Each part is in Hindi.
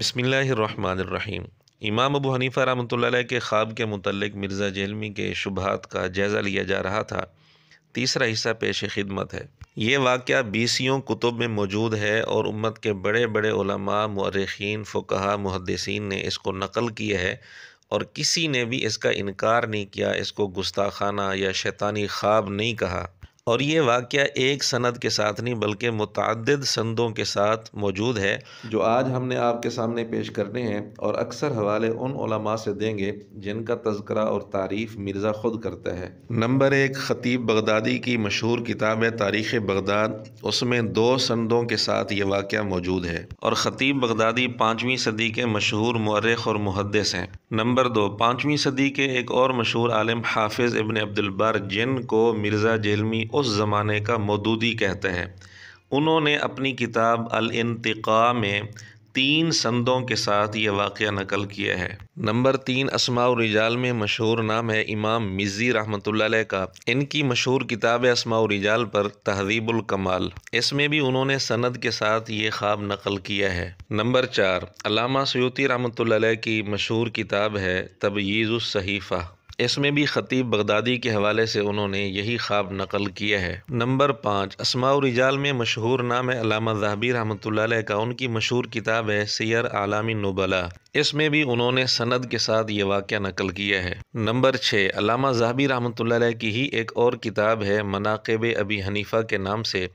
बसमीम इमाम अबू हनीफ़ा रमत के ख्वाब के मतलब मिर्ज़ा जेलमी के शुभात का जायज़ा लिया जा रहा था तीसरा हिस्सा पेश खिदमत है ये वाक़ बीसियों कुतुब में मौजूद है और उम्मत के बड़े बड़े मर्रखीन फ़ुकहा मुहदसिन ने इसको नकल किया है और किसी ने भी इसका इनकार नहीं किया इसको गुस्ताखाना या शैतानी ख्वाब नहीं कहा और ये वाक़ एक सनद के साथ नहीं बल्कि मतदद संदों के साथ मौजूद है जो आज हमने आपके सामने पेश करने हैं और अक्सर हवाले उन से देंगे जिनका तस्करा और तारीफ़ मिर्ज़ा ख़ुद करता है नंबर एक ख़तीब बगदादी की मशहूर किताब है तारीख़ बगदाद उसमें दो संदों के साथ ये वाक़ मौजूद है और ख़तीब बगदादी पाँचवीं सदी के मशहूर मरख और मुहदस हैं नंबर दो पाँचवीं सदी के एक और मशहूर आलम हाफिज़ इबन अब्दुलबर जिन को मिर्ज़ा जेलमी उस ज़माने का मदूदी कहते हैं उन्होंने अपनी किताब अलतका में तीन संदों के साथ ये वाक़ नकल किया है नंबर तीन असमा रिजाल में मशहूर नाम है इमाम मिज़ी रहमत का इनकी मशहूर किताब असमा रिजाल पर तहजीबुल कमाल इसमें भी उन्होंने सनद के साथ ये ख्वाब नकल किया है नंबर चार अलामा सयूती रहमत की मशहूर किताब है तबीज़ इसमें भी ख़तीब बगदादी के हवाले से उन्होंने यही ख्वाब नकल किया है नंबर पाँच रिजाल में मशहूर नाम है अलामा जहबी रहमत का उनकी मशहूर किताब है सैर आलामी नबला इसमें भी उन्होंने सनद के साथ ये वाक़ नकल किया है नंबर छः अलामा जहबी रहमत की ही एक और किताब है मनाकब अबी हनीफ़ा के नाम से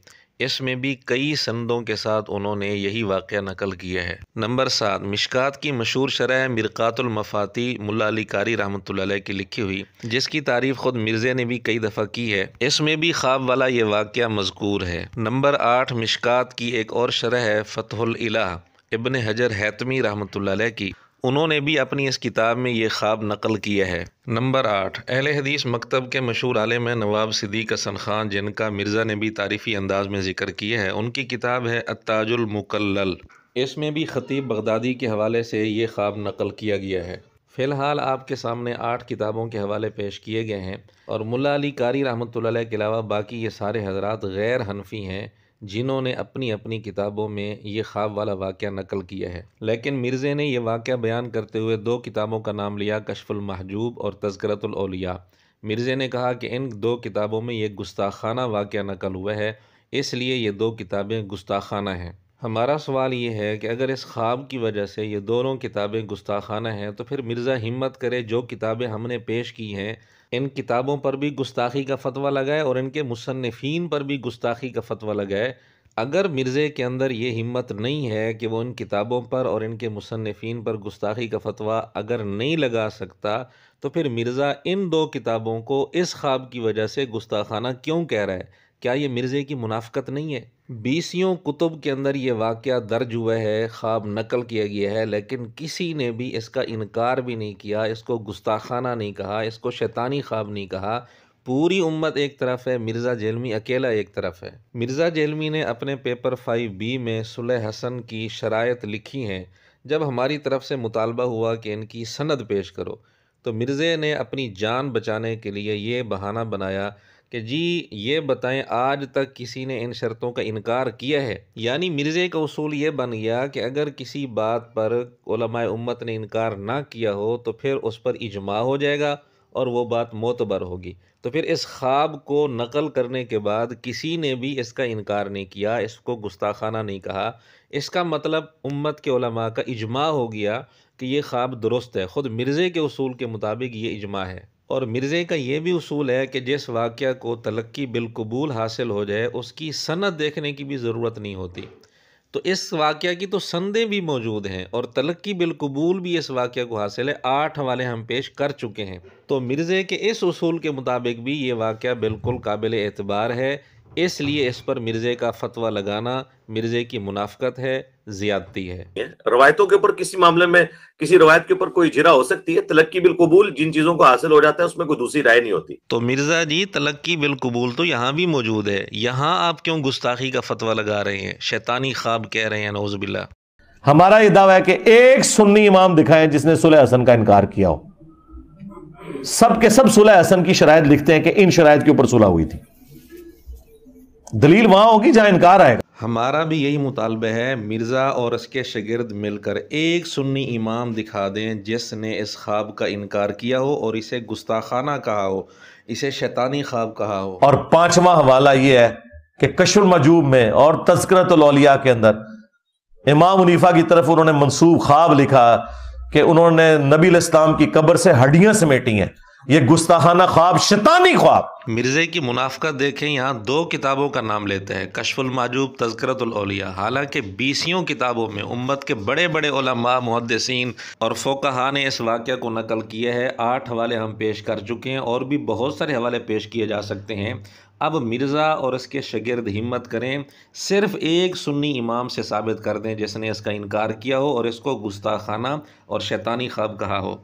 इसमें भी कई संदों के साथ उन्होंने यही वाक़ नकल किया है नंबर सात मिशकात की मशहूर शरह मिरकातुलमफाती मुलाली कारी रहमत की लिखी हुई जिसकी तारीफ खुद मिर्जे ने भी कई दफ़ा की है इसमें भी ख्वाब वाला ये वाक़ मजकूर है नंबर आठ मिशकात की एक और शरह है फ़तहुल इला इबन हजर हैतमी रहमत की उन्होंने भी अपनी इस किताब में ये ख्वाब नकल किया है नंबर आठ अहल हदीस मकतब के मशहूर आलम है नवाब सिद्दीक हसन ख़ान जिनका मिर्ज़ा ने भी तारीफ़ी अंदाज में ज़िक्र किया है उनकी किताब है अत्ताजुलमकल इसमें भी ख़तीब बगदादी के हवाले से ये ख्वाब नकल किया गया है फ़िलहाल आपके सामने आठ किताबों के हवाले पेश किए गए हैं और मुला अली कारी रहमत के अलावा बाकी ये सारे हजरात गैर हनफी हैं जिन्होंने अपनी अपनी किताबों में ये ख्वाब वाला वाक़ नकल किया है लेकिन मिर्ज़े ने यह वाक़ बयान करते हुए दो किताबों का नाम लिया कशफुलमहजूब और तस्करतलिया मिर्ज़े ने कहा कि इन दो किताबों में यह गुस्ताखाना वाक़ नकल हुआ है इसलिए ये दो किताबें गुस्ताखाना हैं हमारा सवाल ये है कि अगर इस ख्वाब की वजह से ये दोनों किताबें गुस्ताखाना हैं तो फिर मिर्ज़ा हिम्मत करे जो किताबें हमने पेश की हैं इन किताबों पर भी गुस्ताखी का फतवा लगाए और इनके मुसनफ़ीन पर भी गुस्ताखी का फतवा लगाए अगर मिर्ज़े के अंदर ये हिम्मत नहीं है कि वो इन किताबों पर और इनके मुसनफ़ीन पर गुस्ताखी का फतवा अगर नहीं लगा सकता तो फिर मिर्ज़ा इन दो किताबों को इस ख्वाब की वजह से गुस्ताखाना क्यों कह रहा है क्या ये मिर्ज़े की मुनाफ़त नहीं है बीसियों कुतुब के अंदर ये वाक़ दर्ज हुआ है ख्वाब नकल किया गया है लेकिन किसी ने भी इसका इनकार भी नहीं किया इसको गुस्ताखाना नहीं कहा इसको शैतानी ख्वाब नहीं कहा पूरी उम्मत एक तरफ है मिर्ज़ा जेलमी अकेला एक तरफ है मिर्ज़ा जेलमी ने अपने पेपर फाइव बी में सुलह हसन की शराय लिखी हैं जब हमारी तरफ से मुतालबा हुआ कि इनकी सनद पेश करो तो मिर्ज़े ने अपनी जान बचाने के लिए ये बहाना बनाया कि जी ये बताएं आज तक किसी ने इन शर्तों का इनकार किया है यानी मिर्ज़े का उसूल ये बन गया कि अगर किसी बात पर उम्मत ने इनकार ना किया हो तो फिर उस पर इजमा हो जाएगा और वो बात मोतबर होगी तो फिर इस ख्वाब को नकल करने के बाद किसी ने भी इसका इनकार नहीं किया इसको गुस्ताखाना नहीं कहा इसका मतलब उम्मत के उलमा का इजमा हो गया कि ये ख्वाब दुरुस्त है ख़ुद मिर्ज़े के असूल के मुताबिक ये इजमा है और मिर्ज़े का ये भी असूल है कि जिस वाक़ को तलक्की बिलकबूल हासिल हो जाए उसकी सनत देखने की भी ज़रूरत नहीं होती तो इस वाक़ की तो संदें भी मौजूद हैं और तलक्की बिलकबूल भी इस वाक़ को हासिल है आठ हवाले हम पेश कर चुके हैं तो मिर्ज़े के इस असूल के मुताबिक भी ये वाक़ बिल्कुल काबिल एतबार है इसलिए इस पर मिर्जे का फतवा लगाना मिर्जे की मुनाफकत है ज्यादती है रवायतों के ऊपर किसी मामले में किसी रवायत के ऊपर कोई जिरा हो सकती है तलक की बिलकबूल जिन चीजों को हासिल हो जाता है उसमें कोई दूसरी राय नहीं होती तो मिर्जा जी तलक की बिलकबूल तो यहाँ भी मौजूद है यहाँ आप क्यों गुस्ताखी का फतवा लगा रहे हैं शैतानी ख्वाब कह रहे हैं नौजबिल्ला हमारा यह दावा है कि एक सुन्नी इमाम दिखाए जिसने सुलह हसन का इनकार किया हो सब के सब सुलह हसन की शराय लिखते हैं कि इन शराय के ऊपर सुलह हुई थी दलील वहां होगी जहाँ इनकार आएगा हमारा भी यही मुतालबे है मिर्ज़ा और इसके शगिर्द मिलकर एक सुन्नी इमाम दिखा दें जिसने इस ख्वाब का इनकार किया हो और इसे गुस्ताखाना कहा हो इसे शैतानी ख्वाब कहा हो और पांचवा हवाला यह है कि कशुल मजूब में और लौलिया के अंदर इमाम मुनीफा की तरफ उन्होंने मनसूब ख्वाब लिखा कि उन्होंने नबी इस्लाम की कब्र से हड्डियाँ समेटी हैं ये गुस्ताखाना ख्वाब शैतानी ख्वाब मिर्जे की मुनाफ्त देखें यहाँ दो किताबों का नाम लेते हैं कशफुल माजूब तस्करतलिया हालांकि बीसियों किताबों में उम्मत के बड़े बड़े मुहदसिन और फोकहा ने इस वाक़े को नकल किया है आठ हवाले हम पेश कर चुके हैं और भी बहुत सारे हवाले पेश किए जा सकते हैं अब मिर्ज़ा और इसके शगिर्द हिम्मत करें सिर्फ एक सुन्नी इमाम से साबित कर दें जिसने इसका इनकार किया हो और इसको गुस्ताखाना और शैतानी ख्वाब कहा हो